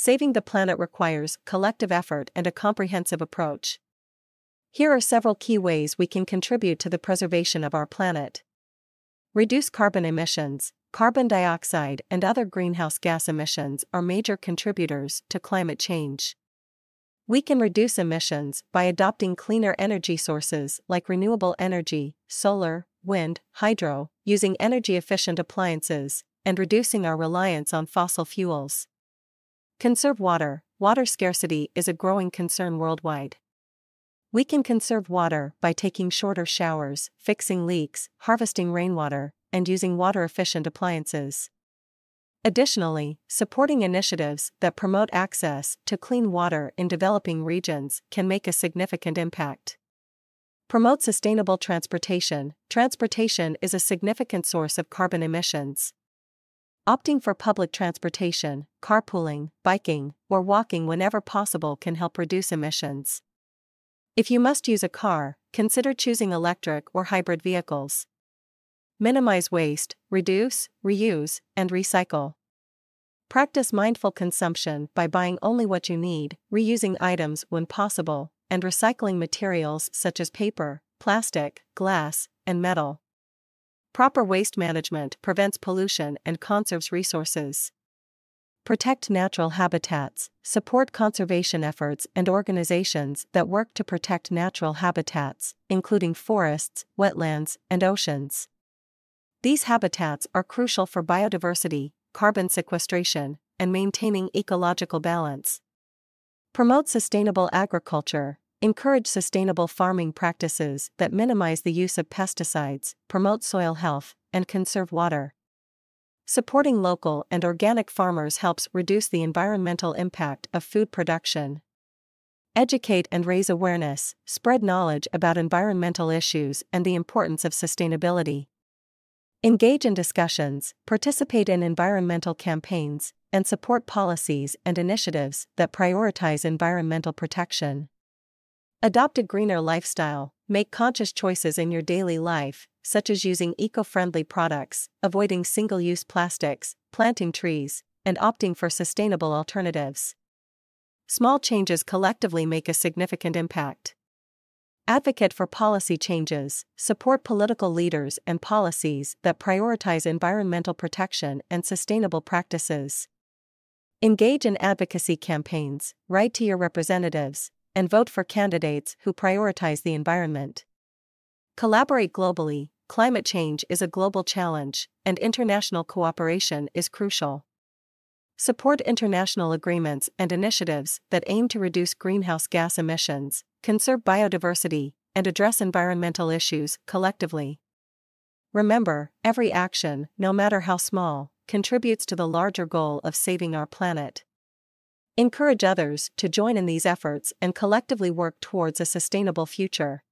saving the planet requires collective effort and a comprehensive approach. Here are several key ways we can contribute to the preservation of our planet. Reduce carbon emissions. Carbon dioxide and other greenhouse gas emissions are major contributors to climate change. We can reduce emissions by adopting cleaner energy sources like renewable energy, solar, wind, hydro, using energy efficient appliances, and reducing our reliance on fossil fuels. Conserve water. Water scarcity is a growing concern worldwide. We can conserve water by taking shorter showers, fixing leaks, harvesting rainwater, and using water efficient appliances. Additionally, supporting initiatives that promote access to clean water in developing regions can make a significant impact. Promote sustainable transportation. Transportation is a significant source of carbon emissions. Opting for public transportation, carpooling, biking, or walking whenever possible can help reduce emissions. If you must use a car, consider choosing electric or hybrid vehicles. Minimize waste, reduce, reuse, and recycle. Practice mindful consumption by buying only what you need, reusing items when possible, and recycling materials such as paper, plastic, glass, and metal. Proper waste management prevents pollution and conserves resources. Protect natural habitats, support conservation efforts and organizations that work to protect natural habitats, including forests, wetlands, and oceans. These habitats are crucial for biodiversity, carbon sequestration, and maintaining ecological balance. Promote sustainable agriculture, Encourage sustainable farming practices that minimize the use of pesticides, promote soil health, and conserve water. Supporting local and organic farmers helps reduce the environmental impact of food production. Educate and raise awareness, spread knowledge about environmental issues and the importance of sustainability. Engage in discussions, participate in environmental campaigns, and support policies and initiatives that prioritize environmental protection. Adopt a greener lifestyle, make conscious choices in your daily life, such as using eco friendly products, avoiding single use plastics, planting trees, and opting for sustainable alternatives. Small changes collectively make a significant impact. Advocate for policy changes, support political leaders and policies that prioritize environmental protection and sustainable practices. Engage in advocacy campaigns, write to your representatives, and vote for candidates who prioritize the environment. Collaborate globally, climate change is a global challenge, and international cooperation is crucial. Support international agreements and initiatives that aim to reduce greenhouse gas emissions, conserve biodiversity, and address environmental issues collectively. Remember, every action, no matter how small, contributes to the larger goal of saving our planet. Encourage others to join in these efforts and collectively work towards a sustainable future.